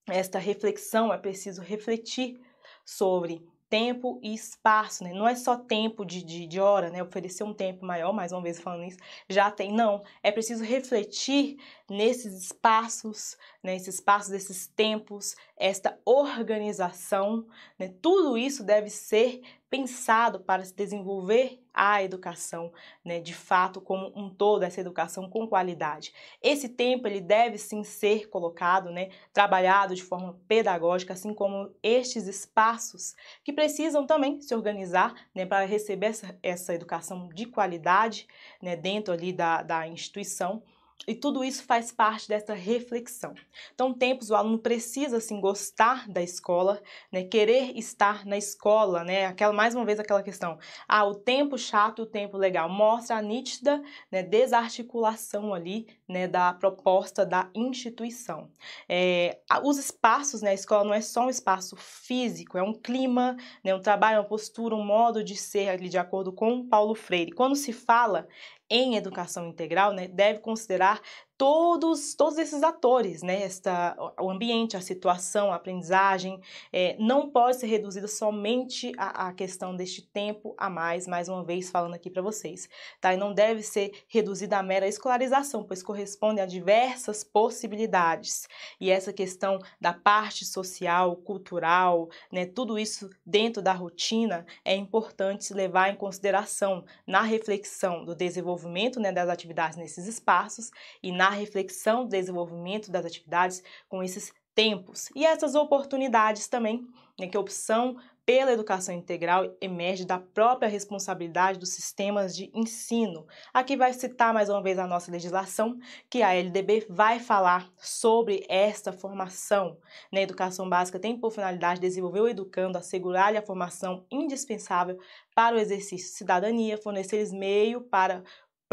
a esta reflexão, é preciso refletir sobre tempo e espaço, né? Não é só tempo de, de, de, hora, né? Oferecer um tempo maior, mais uma vez falando isso, já tem. Não, é preciso refletir nesses espaços, nesses né, espaços, esses tempos, esta organização, né, tudo isso deve ser pensado para se desenvolver a educação, né, de fato, como um todo, essa educação com qualidade. Esse tempo ele deve sim ser colocado, né, trabalhado de forma pedagógica, assim como estes espaços que precisam também se organizar né, para receber essa, essa educação de qualidade né, dentro ali da, da instituição e tudo isso faz parte dessa reflexão. Então, tempos o aluno precisa assim gostar da escola, né? Querer estar na escola, né? Aquela mais uma vez aquela questão. Ah, o tempo chato, o tempo legal. Mostra a nítida né, desarticulação ali, né? Da proposta da instituição. É, os espaços, né? A escola não é só um espaço físico, é um clima, né? Um trabalho, uma postura, um modo de ser ali de acordo com Paulo Freire. Quando se fala em educação integral né, deve considerar todos, todos esses atores, né? Esta, o ambiente, a situação, a aprendizagem, é, não pode ser reduzida somente à, à, questão deste tempo a mais, mais uma vez falando aqui para vocês, tá? E não deve ser reduzida à mera escolarização, pois corresponde a diversas possibilidades. E essa questão da parte social, cultural, né? Tudo isso dentro da rotina é importante se levar em consideração na reflexão do desenvolvimento né, das atividades nesses espaços e na na reflexão do desenvolvimento das atividades com esses tempos e essas oportunidades também, né, que a opção pela educação integral emerge da própria responsabilidade dos sistemas de ensino. Aqui vai citar mais uma vez a nossa legislação, que a LDB vai falar sobre esta formação. Na né. educação básica tem por finalidade desenvolver o educando, assegurar-lhe a formação indispensável para o exercício de cidadania, fornecer-lhes meio para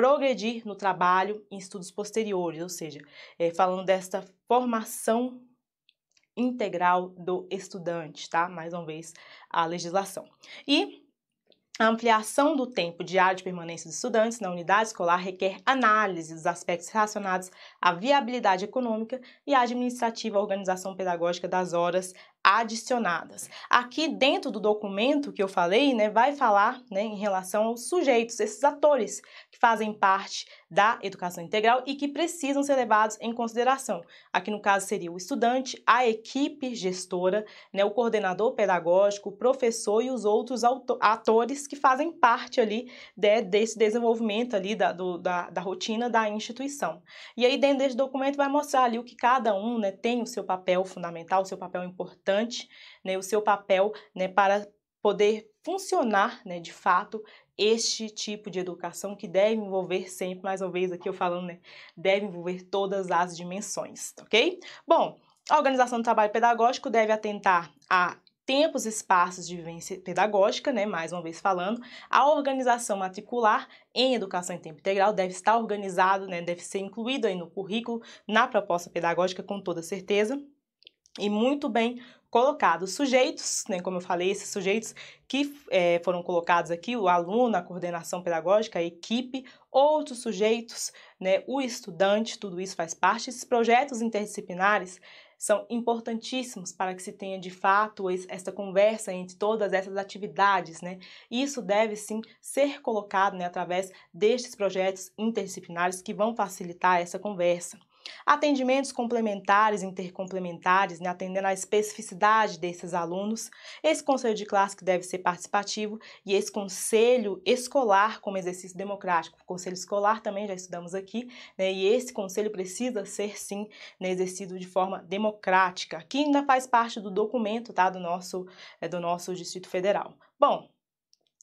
progredir no trabalho em estudos posteriores, ou seja, é, falando desta formação integral do estudante, tá? Mais uma vez, a legislação. E a ampliação do tempo diário de permanência dos estudantes na unidade escolar requer análise dos aspectos relacionados à viabilidade econômica e à administrativa organização pedagógica das horas adicionadas. Aqui dentro do documento que eu falei, né, vai falar né, em relação aos sujeitos, esses atores que fazem parte da educação integral e que precisam ser levados em consideração. Aqui no caso seria o estudante, a equipe gestora, né, o coordenador pedagógico, o professor e os outros atores que fazem parte ali de, né, desse desenvolvimento ali da, do, da, da, rotina da instituição. E aí dentro desse documento vai mostrar ali o que cada um né, tem o seu papel fundamental, o seu papel importante, né, o seu papel né, para poder funcionar, né, de fato, este tipo de educação que deve envolver sempre, mais uma vez aqui eu falando, né, deve envolver todas as dimensões, ok? Bom, a organização do trabalho pedagógico deve atentar a tempos e espaços de vivência pedagógica, né, mais uma vez falando, a organização matricular em educação em tempo integral deve estar organizado, né, deve ser incluído aí no currículo, na proposta pedagógica, com toda certeza, e muito bem colocados sujeitos, né, como eu falei, esses sujeitos que é, foram colocados aqui, o aluno, a coordenação pedagógica, a equipe, outros sujeitos, né, o estudante, tudo isso faz parte. Esses projetos interdisciplinares são importantíssimos para que se tenha de fato essa conversa entre todas essas atividades, né? Isso deve sim ser colocado né, através destes projetos interdisciplinares que vão facilitar essa conversa. Atendimentos complementares, intercomplementares, né, atendendo à especificidade desses alunos. Esse conselho de classe que deve ser participativo e esse conselho escolar como exercício democrático. O conselho escolar também já estudamos aqui, né, e esse conselho precisa ser sim né, exercido de forma democrática, que ainda faz parte do documento tá, do, nosso, é, do nosso Distrito Federal. Bom,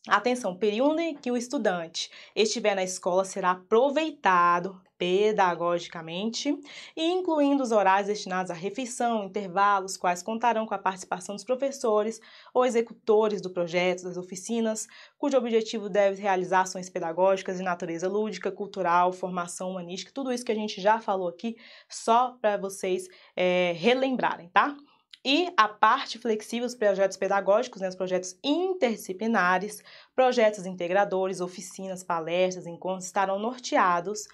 Atenção, período em que o estudante estiver na escola será aproveitado pedagogicamente, incluindo os horários destinados à refeição, intervalos, quais contarão com a participação dos professores ou executores do projeto, das oficinas, cujo objetivo deve realizar ações pedagógicas de natureza lúdica, cultural, formação humanística, tudo isso que a gente já falou aqui, só para vocês é, relembrarem, tá? E a parte flexível, os projetos pedagógicos, né, os projetos interdisciplinares, projetos integradores, oficinas, palestras, encontros estarão norteados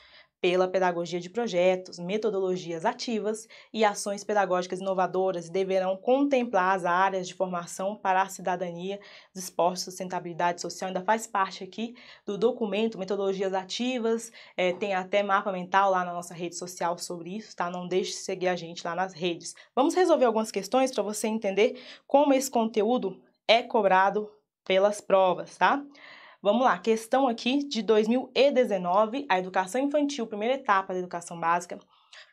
pela pedagogia de projetos, metodologias ativas e ações pedagógicas inovadoras deverão contemplar as áreas de formação para a cidadania, esporte, sustentabilidade social, ainda faz parte aqui do documento Metodologias Ativas, é, tem até mapa mental lá na nossa rede social sobre isso, tá? Não deixe de seguir a gente lá nas redes. Vamos resolver algumas questões para você entender como esse conteúdo é cobrado pelas provas, tá? Vamos lá, questão aqui de 2019, a educação infantil, primeira etapa da educação básica,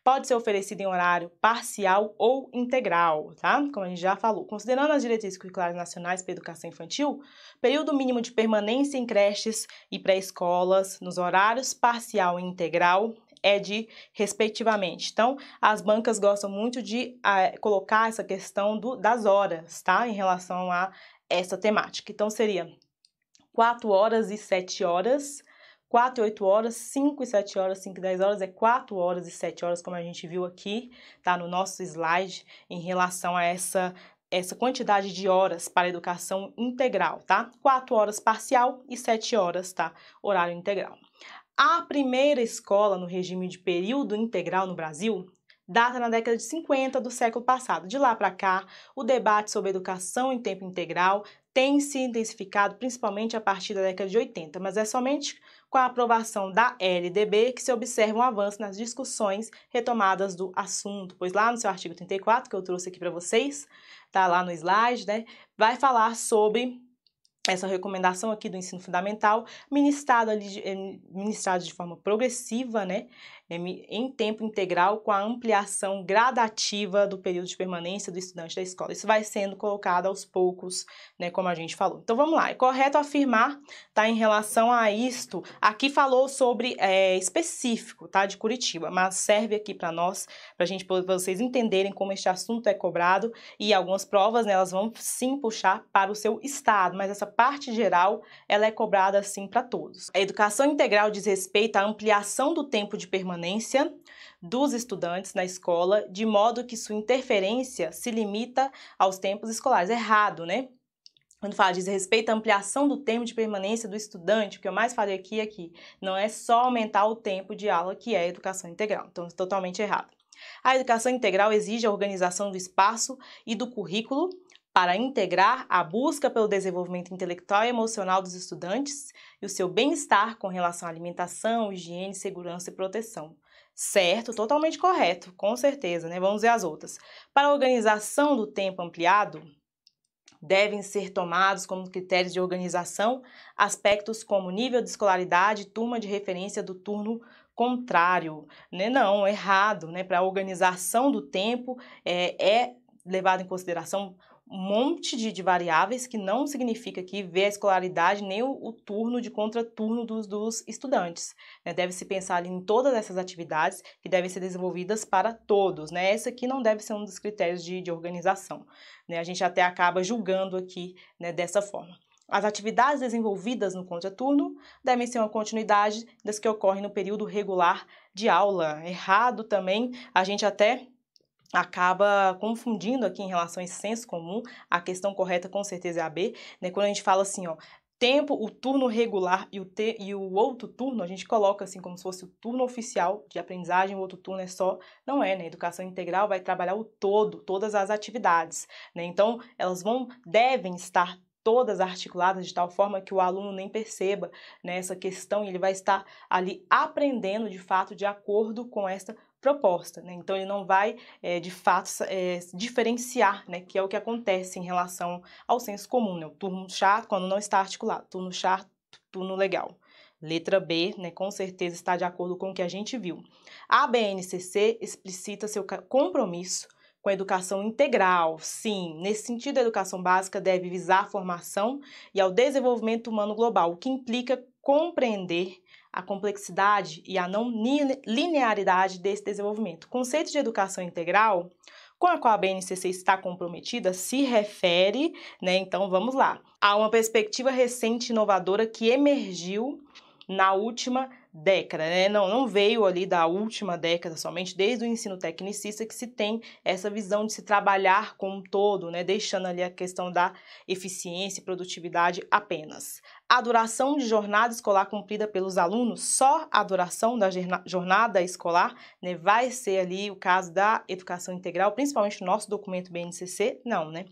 pode ser oferecida em horário parcial ou integral, tá? Como a gente já falou. Considerando as diretrizes curriculares nacionais para a educação infantil, período mínimo de permanência em creches e pré-escolas nos horários parcial e integral é de respectivamente. Então, as bancas gostam muito de colocar essa questão do, das horas, tá? Em relação a essa temática. Então, seria 4 horas e 7 horas. 4 e 8 horas, 5 e 7 horas, 5 e 10 horas, é 4 horas e 7 horas, como a gente viu aqui, tá? No nosso slide, em relação a essa, essa quantidade de horas para educação integral, tá? 4 horas parcial e 7 horas, tá? Horário integral. A primeira escola no regime de período integral no Brasil data na década de 50 do século passado. De lá para cá, o debate sobre educação em tempo integral tem se intensificado principalmente a partir da década de 80, mas é somente com a aprovação da LDB que se observa um avanço nas discussões retomadas do assunto, pois lá no seu artigo 34, que eu trouxe aqui para vocês, tá lá no slide, né, vai falar sobre essa recomendação aqui do ensino fundamental, ministrado, ali, eh, ministrado de forma progressiva, né, em tempo integral com a ampliação gradativa do período de permanência do estudante da escola. Isso vai sendo colocado aos poucos, né, como a gente falou. Então vamos lá, é correto afirmar, tá, em relação a isto, aqui falou sobre é, específico, tá, de Curitiba, mas serve aqui para nós, para gente, pra vocês entenderem como este assunto é cobrado e algumas provas, né, elas vão sim puxar para o seu estado, mas essa parte geral, ela é cobrada assim para todos. A educação integral diz respeito à ampliação do tempo de permanência permanência dos estudantes na escola, de modo que sua interferência se limita aos tempos escolares. Errado, né? Quando fala diz respeito à ampliação do tempo de permanência do estudante, o que eu mais falei aqui é que não é só aumentar o tempo de aula que é a educação integral. Então, totalmente errado. A educação integral exige a organização do espaço e do currículo para integrar a busca pelo desenvolvimento intelectual e emocional dos estudantes e o seu bem-estar com relação à alimentação, higiene, segurança e proteção. Certo, totalmente correto, com certeza, né? Vamos ver as outras. Para a organização do tempo ampliado, devem ser tomados como critérios de organização aspectos como nível de escolaridade, turma de referência do turno contrário, né? Não, errado, né? Para a organização do tempo é, é levado em consideração monte de, de, variáveis que não significa que ver a escolaridade nem o, o turno de contraturno dos, dos estudantes. Né? Deve-se pensar em todas essas atividades que devem ser desenvolvidas para todos. Né? Esse aqui não deve ser um dos critérios de, de organização. Né? A gente até acaba julgando aqui né, dessa forma. As atividades desenvolvidas no contraturno devem ser uma continuidade das que ocorrem no período regular de aula. Errado também, a gente até acaba confundindo aqui em relação a esse senso comum, a questão correta com certeza é a B, né? Quando a gente fala assim, ó, tempo, o turno regular e o, te, e o outro turno, a gente coloca assim como se fosse o turno oficial de aprendizagem, o outro turno é só, não é, né? Educação integral vai trabalhar o todo, todas as atividades, né? Então, elas vão, devem estar todas articuladas de tal forma que o aluno nem perceba né, essa questão e ele vai estar ali aprendendo de fato de acordo com esta proposta. Né? Então, ele não vai, é, de fato, é, diferenciar, né? que é o que acontece em relação ao senso comum, né? o turno chato quando não está articulado, turno chato, turno legal. Letra B, né, com certeza está de acordo com o que a gente viu. A BNCC explicita seu compromisso com a educação integral. Sim, nesse sentido, a educação básica deve visar a formação e ao desenvolvimento humano global, o que implica compreender a complexidade e a não linearidade desse desenvolvimento. O conceito de educação integral, com a qual a BNCC está comprometida, se refere, né? Então vamos lá, Há uma perspectiva recente e inovadora que emergiu na última década, né? Não, não veio ali da última década somente, desde o ensino tecnicista que se tem essa visão de se trabalhar como um todo, né? Deixando ali a questão da eficiência e produtividade apenas a duração de jornada escolar cumprida pelos alunos, só a duração da jornada escolar, né, vai ser ali o caso da educação integral, principalmente o nosso documento BNCC, não, né?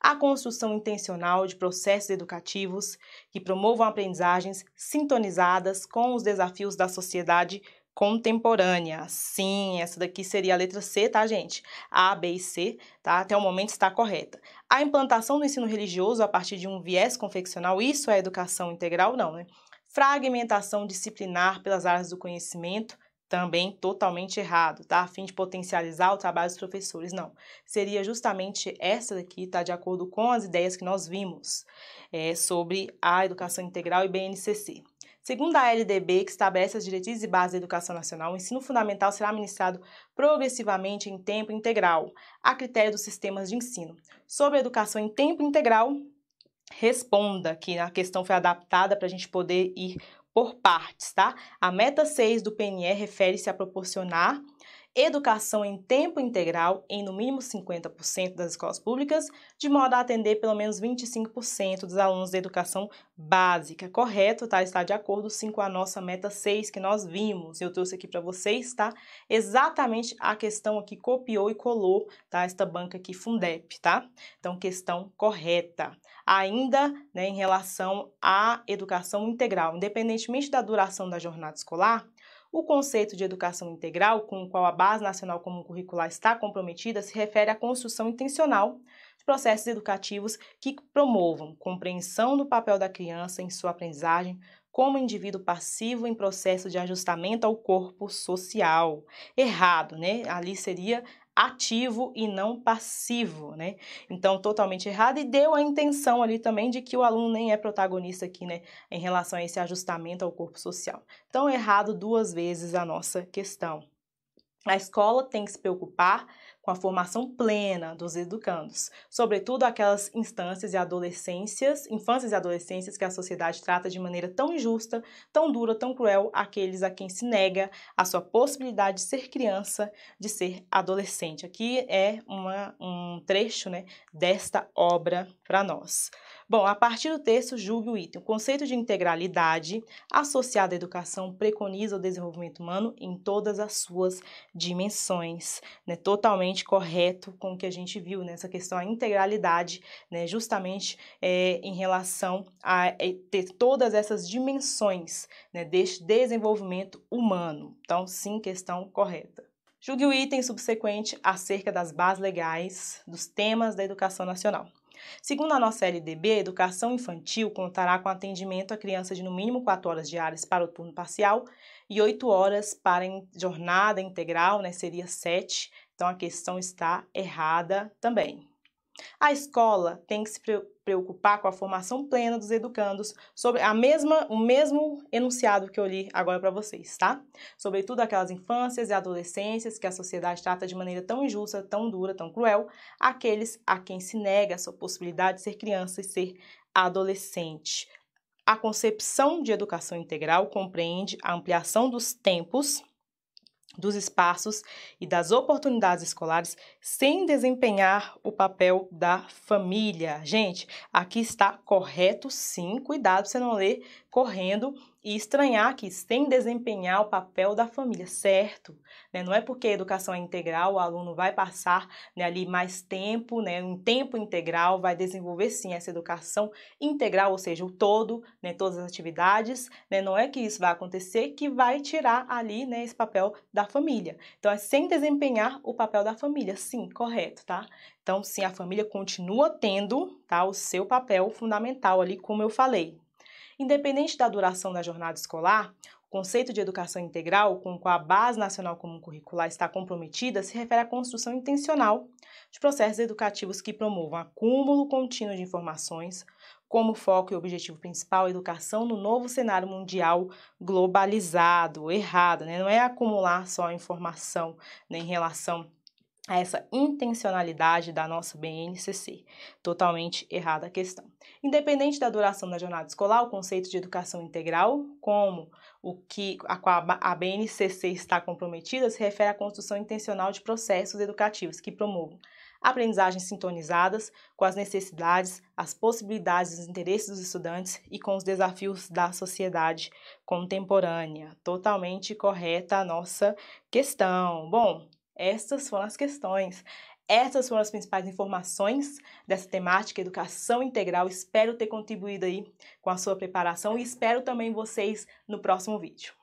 A construção intencional de processos educativos que promovam aprendizagens sintonizadas com os desafios da sociedade contemporânea. Sim, essa daqui seria a letra C, tá, gente? A, B e C, tá? Até o momento está correta. A implantação do ensino religioso a partir de um viés confeccional, isso é educação integral? Não, né? Fragmentação disciplinar pelas áreas do conhecimento, também totalmente errado, tá? A fim de potencializar o trabalho dos professores, não. Seria justamente essa daqui, tá? De acordo com as ideias que nós vimos é, sobre a educação integral e BNCC. Segundo a LDB, que estabelece as diretrizes e bases da educação nacional, o ensino fundamental será administrado progressivamente em tempo integral, a critério dos sistemas de ensino. Sobre a educação em tempo integral, responda, que a questão foi adaptada para a gente poder ir por partes, tá? A meta 6 do PNE refere-se a proporcionar educação em tempo integral em no mínimo 50% das escolas públicas, de modo a atender pelo menos 25% dos alunos da educação básica. Correto, tá? Está de acordo sim com a nossa meta 6 que nós vimos. Eu trouxe aqui para vocês, tá? Exatamente a questão aqui copiou e colou, tá? Esta banca aqui Fundep, tá? Então, questão correta. Ainda, né, em relação à educação integral, independentemente da duração da jornada escolar, o conceito de educação integral, com o qual a Base Nacional Comum Curricular está comprometida, se refere à construção intencional de processos educativos que promovam compreensão do papel da criança em sua aprendizagem, como indivíduo passivo em processo de ajustamento ao corpo social. Errado, né? Ali seria ativo e não passivo, né? Então, totalmente errado e deu a intenção ali também de que o aluno nem é protagonista aqui, né, em relação a esse ajustamento ao corpo social. Então, errado duas vezes a nossa questão. A escola tem que se preocupar com a formação plena dos educandos, sobretudo aquelas instâncias e adolescências, infâncias e adolescências que a sociedade trata de maneira tão injusta, tão dura, tão cruel, aqueles a quem se nega a sua possibilidade de ser criança, de ser adolescente. Aqui é uma, um trecho né, desta obra para nós. Bom, a partir do texto, julgue o item. O conceito de integralidade associado à educação preconiza o desenvolvimento humano em todas as suas dimensões. Né? Totalmente correto com o que a gente viu nessa né? questão, a integralidade, né? justamente é, em relação a é, ter todas essas dimensões né? deste desenvolvimento humano. Então, sim, questão correta. Julgue o item subsequente acerca das bases legais dos temas da educação nacional. Segundo a nossa LDB, a educação infantil contará com atendimento a crianças de no mínimo 4 horas diárias para o turno parcial e 8 horas para jornada integral, né, seria 7. Então a questão está errada também. A escola tem que se preocupar com a formação plena dos educandos sobre a mesma, o mesmo enunciado que eu li agora para vocês, tá? Sobretudo aquelas infâncias e adolescências que a sociedade trata de maneira tão injusta, tão dura, tão cruel, aqueles a quem se nega a sua possibilidade de ser criança e ser adolescente. A concepção de educação integral compreende a ampliação dos tempos dos espaços e das oportunidades escolares sem desempenhar o papel da família. Gente, aqui está correto sim, cuidado para você não ler correndo e estranhar que sem desempenhar o papel da família, certo? Né? Não é porque a educação é integral, o aluno vai passar né, ali mais tempo, né, um tempo integral, vai desenvolver sim essa educação integral, ou seja, o todo, né, todas as atividades, né, não é que isso vai acontecer que vai tirar ali né, esse papel da família. Então é sem desempenhar o papel da família, sim, correto, tá? Então sim, a família continua tendo tá, o seu papel fundamental ali, como eu falei, Independente da duração da jornada escolar, o conceito de educação integral, com o qual a Base Nacional Comum Curricular está comprometida, se refere à construção intencional de processos educativos que promovam acúmulo contínuo de informações, como foco e objetivo principal a educação no novo cenário mundial globalizado, errado, né? não é acumular só informação né, em relação a essa intencionalidade da nossa BNCC. Totalmente errada a questão. Independente da duração da jornada escolar, o conceito de educação integral, como o que a qual a BNCC está comprometida, se refere à construção intencional de processos educativos que promovam aprendizagens sintonizadas com as necessidades, as possibilidades e os interesses dos estudantes e com os desafios da sociedade contemporânea. Totalmente correta a nossa questão. Bom, estas foram as questões. Essas foram as principais informações dessa temática educação integral. Espero ter contribuído aí com a sua preparação e espero também vocês no próximo vídeo.